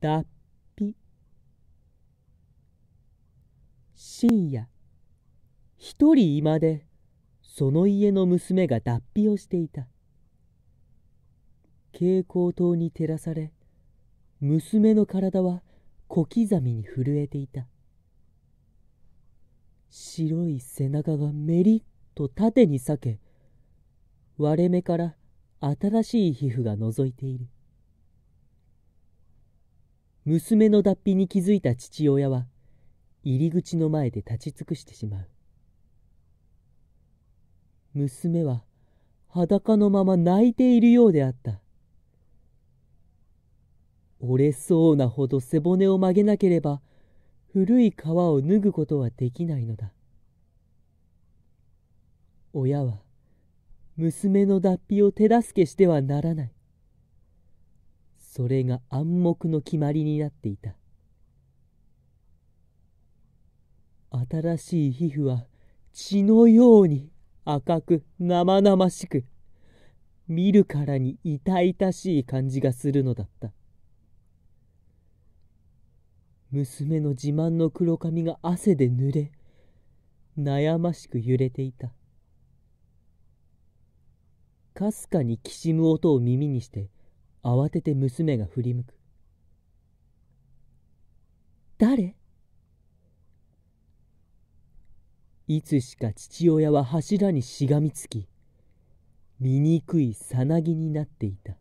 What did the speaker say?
脱皮深夜一人居間でその家の娘が脱皮をしていた蛍光灯に照らされ娘の体は小刻みに震えていた白い背中がメリッと縦に裂け割れ目から新しい皮膚が覗いている娘の脱皮に気づいた父親は入り口の前で立ち尽くしてしまう娘は裸のまま泣いているようであった折れそうなほど背骨を曲げなければ古い皮を脱ぐことはできないのだ親は娘の脱皮を手助けしてはならないそれが暗黙の決まりになっていた新しい皮膚は血のように赤く生々しく見るからに痛々しい感じがするのだった娘の自慢の黒髪が汗で濡れ悩ましく揺れていたかすかにきしむ音を耳にして慌てて娘が振り向く誰いつしか父親は柱にしがみつき醜いさなぎになっていた